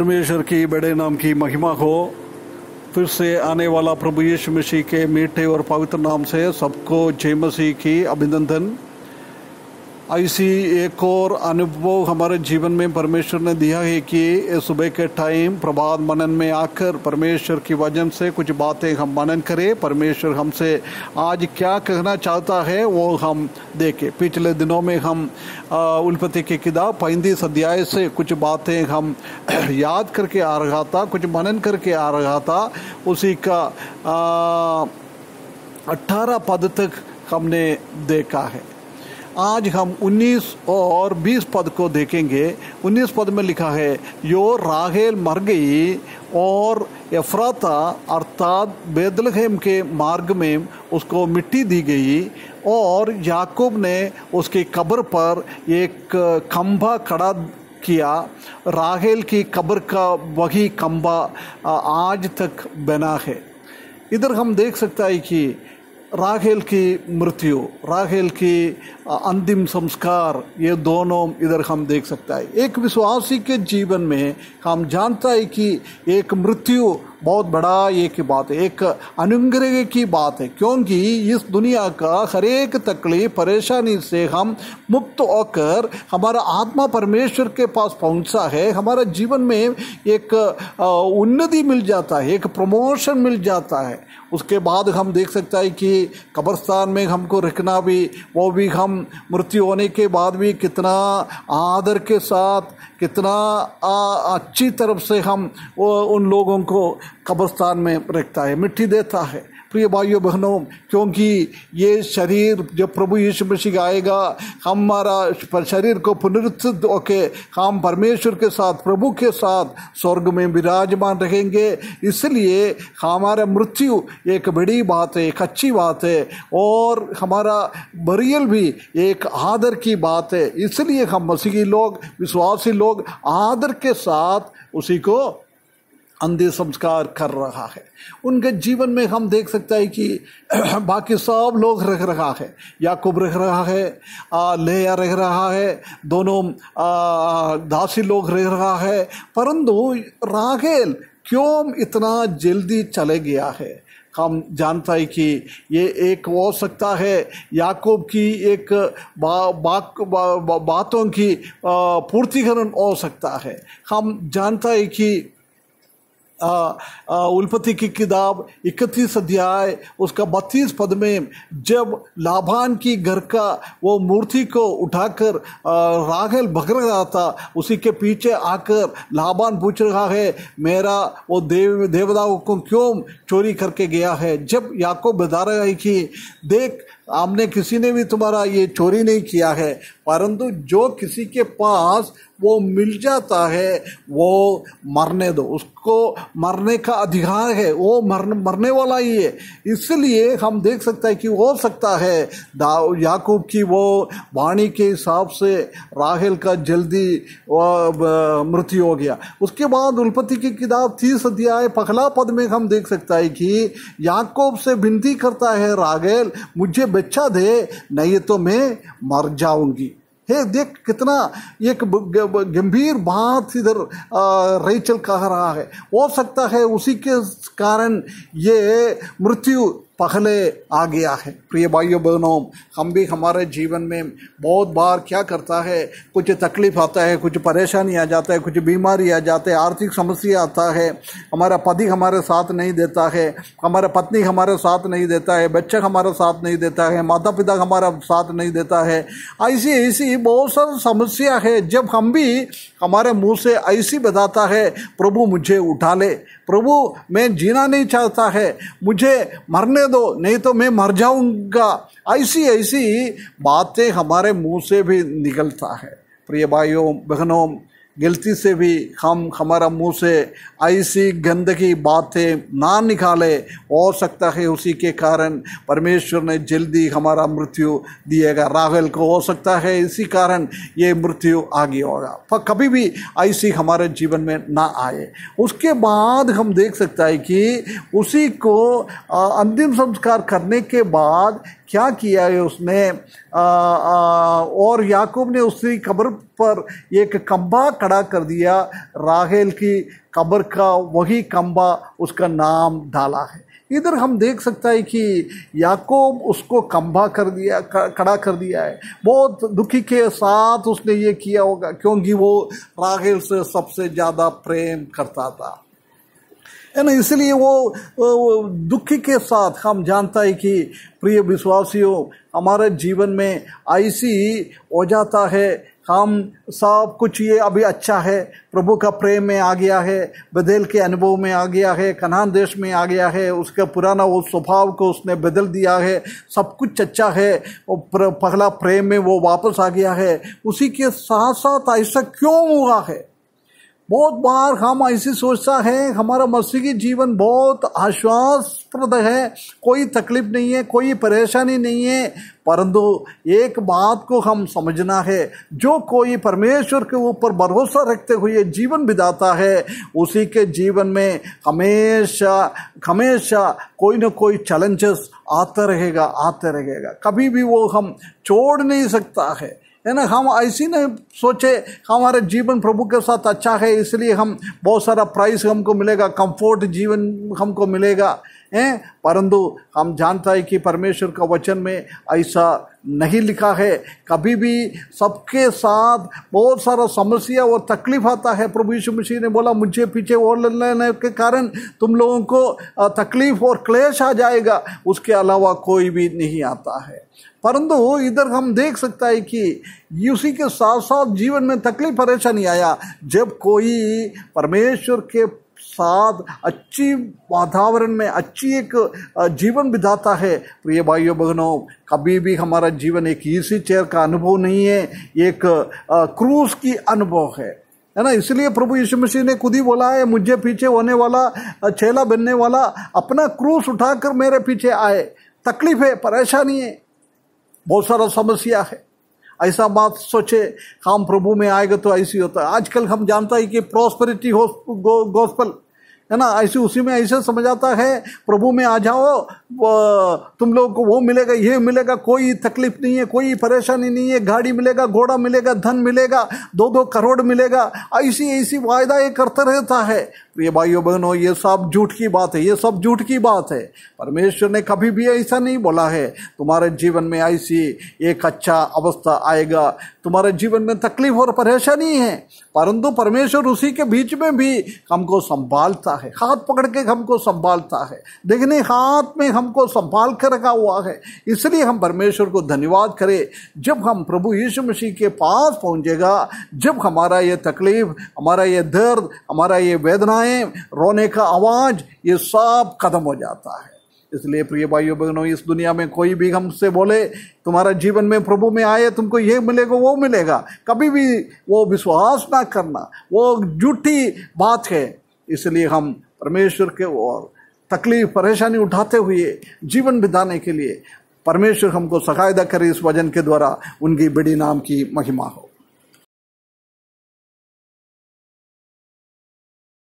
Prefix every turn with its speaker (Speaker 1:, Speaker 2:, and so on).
Speaker 1: परमेश्वर की बड़े नाम की महिमा हो फिर से आने वाला प्रभु यीशु मसीह के मीठे और पवित्र नाम से सबको जय मसीह की अभिनंदन ऐसी एक और अनुभव हमारे जीवन में परमेश्वर ने दिया है कि सुबह के टाइम प्रभात मनन में आकर परमेश्वर की वजन से कुछ बातें हम मनन करें परमेश्वर हमसे आज क्या कहना चाहता है वो हम देखें पिछले दिनों में हम उल्पति की किताब पैंतीस अध्याय से कुछ बातें हम याद करके आ रहा था कुछ मनन करके आ रहा था उसी का अट्ठारह पद तक हमने देखा है आज हम 19 और 20 पद को देखेंगे 19 पद में लिखा है यो राहेल मर गई और यफ्राता अर्थात बेदलहम के मार्ग में उसको मिट्टी दी गई और याकूब ने उसकी कब्र पर एक खम्भा खड़ा किया राहेल की कब्र का वही खम्भा आज तक बना है इधर हम देख सकता है कि राहेल की मृत्यु राहेल की अंतिम संस्कार ये दोनों इधर हम देख सकता है एक विश्वासी के जीवन में हम जानता है कि एक मृत्यु बहुत बड़ा एक बात है एक अनुग्रह की बात है क्योंकि इस दुनिया का हर एक तकलीफ परेशानी से हम मुक्त होकर हमारा आत्मा परमेश्वर के पास पहुंचा है हमारा जीवन में एक उन्नति मिल जाता है एक प्रमोशन मिल जाता है उसके बाद हम देख सकते हैं कि कब्रस्तान में हमको रखना भी वो भी हम मृत्यु होने के बाद भी कितना आदर के साथ कितना अच्छी तरफ से हम उन लोगों को कब्रस्तान में रखता है मिट्टी देता है प्रिय भाइयों बहनों क्योंकि ये शरीर जब प्रभु यीशु मसीह आएगा हमारा शरीर को पुनरुत्थित होके हम परमेश्वर के साथ प्रभु के साथ स्वर्ग में विराजमान रहेंगे इसलिए हमारा मृत्यु एक बड़ी बात है एक अच्छी बात है और हमारा बरियल भी एक आदर की बात है इसलिए हम मसीही लोग विश्वासी लोग आदर के साथ उसी को अंधे संस्कार कर रहा है उनके जीवन में हम देख सकते हैं कि बाकी सब लोग रख रहा है याकूब रख रहा है लेया रख रहा है दोनों दासी लोग रह रहा है परंतु रागेल क्यों इतना जल्दी चले गया है हम जानता है कि ये एक हो सकता है याकूब की एक बा, बा, बा, बा, बातों की पूर्तिकरण हो सकता है हम जानता है कि उल्पति की किताब इकतीस अध्याय उसका बत्तीस पद में जब लाभान की घर का वो मूर्ति को उठाकर राघल भग रहा था उसी के पीछे आकर लाभान पूछ रहा है मेरा वो देव देवदाओं को क्यों चोरी करके गया है जब याको बता रहा है कि देख हमने किसी ने भी तुम्हारा ये चोरी नहीं किया है परंतु जो किसी के पास वो मिल जाता है वो मरने दो उसको मरने का अधिकार है वो मर मरने वाला ही है इसलिए हम देख सकते हैं कि हो सकता है याकूब की वो वाणी के हिसाब से राहल का जल्दी मृत्यु हो गया उसके बाद उल्पति की किताब तीस अध्याय पखला पद में हम देख सकता है कि याकूब से विनती करता है रागेल मुझे बच्चा दे नहीं तो मैं मर जाऊंगी हे देख कितना एक गंभीर बात इधर रेचल कह रहा है हो सकता है उसी के कारण ये मृत्यु पहले आ गया है प्रिय भाइयों बहनों हम भी हमारे जीवन में बहुत बार क्या करता है कुछ तकलीफ आता है कुछ परेशानी आ जाता है कुछ बीमारी आ जाते है आर्थिक समस्या आता है हमारा पति हमारे साथ नहीं देता है हमारा पत्नी हमारे साथ नहीं देता है बच्चे हमारा साथ नहीं देता है माता पिता हमारा साथ नहीं देता है ऐसी ऐसी बहुत सारी समस्या है जब हम भी हमारे मुँह से ऐसी बताता है प्रभु मुझे उठा ले प्रभु मैं जीना नहीं चाहता है मुझे मरने दो नहीं तो मैं मर जाऊंगा ऐसी ऐसी बातें हमारे मुंह से भी निकलता है प्रिय भाइयों बहनों गलती से भी हम हमारा मुंह से ऐसी गंदगी बातें ना निकाले हो सकता है उसी के कारण परमेश्वर ने जल्दी हमारा मृत्यु दिएगा राहल को हो सकता है इसी कारण ये मृत्यु आगे होगा पर कभी भी ऐसी हमारे जीवन में ना आए उसके बाद हम देख सकता है कि उसी को अंतिम संस्कार करने के बाद क्या किया है उसने आ, आ, और याकूब ने उसी कब्र पर एक कंबा खड़ा कर दिया राहेल की कब्र का वही कंबा उसका नाम डाला है इधर हम देख सकता है कि याकूब उसको कंबा कर दिया खड़ा कर दिया है बहुत दुखी के साथ उसने ये किया होगा क्योंकि वो राहेल से सबसे ज़्यादा प्रेम करता था है ना इसलिए वो, वो दुखी के साथ हम जानता है कि प्रिय विश्वासियों हमारे जीवन में ऐसी हो जाता है हम सब कुछ ये अभी अच्छा है प्रभु का प्रेम में आ गया है बदल के अनुभव में आ गया है कनान देश में आ गया है उसका पुराना वो स्वभाव को उसने बदल दिया है सब कुछ अच्छा है वो पहला प्रेम में वो वापस आ गया है उसी के साथ साथ ऐसा क्यों हुआ है बहुत बार हम ऐसी सोचता है हमारा मसीही जीवन बहुत आश्वासप्रद है कोई तकलीफ नहीं है कोई परेशानी नहीं है परंतु एक बात को हम समझना है जो कोई परमेश्वर के ऊपर भरोसा रखते हुए जीवन बिताता है उसी के जीवन में हमेशा हमेशा कोई ना कोई चैलेंजेस आते रहेगा आते रहेगा कभी भी वो हम छोड़ नहीं सकता है है ना हम ऐसी नहीं सोचे हमारा जीवन प्रभु के साथ अच्छा है इसलिए हम बहुत सारा प्राइस हमको मिलेगा कंफर्ट जीवन हमको मिलेगा हैं परंतु हम जानता है कि परमेश्वर का वचन में ऐसा नहीं लिखा है कभी भी सबके साथ बहुत सारा समस्या और तकलीफ आता है प्रभु यीशु मसीह ने बोला मुझे पीछे और लेने के कारण तुम लोगों को तकलीफ और क्लेश आ जाएगा उसके अलावा कोई भी नहीं आता है परंतु इधर हम देख सकता है कि उसी के साथ साथ जीवन में तकलीफ परेशानी आया जब कोई परमेश्वर के साथ अच्छी वातावरण में अच्छी एक जीवन बिताता है प्रिय भाइयों बहनों कभी भी हमारा जीवन एक ईसी चेयर का अनुभव नहीं है एक क्रूज की अनुभव है है ना इसलिए प्रभु यीशु मसीह ने खुद ही बोला है मुझे पीछे होने वाला चेला बनने वाला अपना क्रूस उठाकर मेरे पीछे आए तकलीफ है परेशानी है बहुत सारा समस्या है ऐसा बात सोचे हम प्रभु में आएगा तो ऐसी होता है आजकल हम जानता है कि प्रॉस्परिटी हो गो, गोस्पल है ना ऐसे उसी में ऐसे समझ आता है प्रभु में आ जाओ तुम लोगों को वो मिलेगा ये मिलेगा कोई तकलीफ नहीं है कोई परेशानी नहीं है गाड़ी मिलेगा घोड़ा मिलेगा धन मिलेगा दो दो करोड़ मिलेगा ऐसी ऐसी वायदा ये करता रहता है प्रिय तो भाइयों बहनों ये सब झूठ की बात है ये सब झूठ की बात है परमेश्वर ने कभी भी ऐसा नहीं बोला है तुम्हारे जीवन में ऐसी एक अच्छा अवस्था आएगा तुम्हारे जीवन में तकलीफ और परेशानी है परंतु परमेश्वर उसी के बीच में भी हमको संभालता है हाथ पकड़ के हमको संभालता है देखने हाथ में हमको संभाल कर रखा हुआ है इसलिए हम परमेश्वर को धन्यवाद करें जब हम प्रभु यीशु मसीह के पास पहुंचेगा जब हमारा ये तकलीफ हमारा ये दर्द हमारा ये वेदना आंसुएं रोने का आवाज़ ये सब खत्म हो जाता है इसलिए प्रिय भाइयों बहनों इस दुनिया में कोई भी हमसे बोले तुम्हारा जीवन में प्रभु में आए तुमको ये मिलेगा वो मिलेगा कभी भी वो विश्वास ना करना वो झूठी बात है इसलिए हम परमेश्वर के और तकलीफ परेशानी उठाते हुए जीवन बिताने के लिए परमेश्वर हमको सहायता करे इस वजन के द्वारा उनकी बड़ी नाम की महिमा हो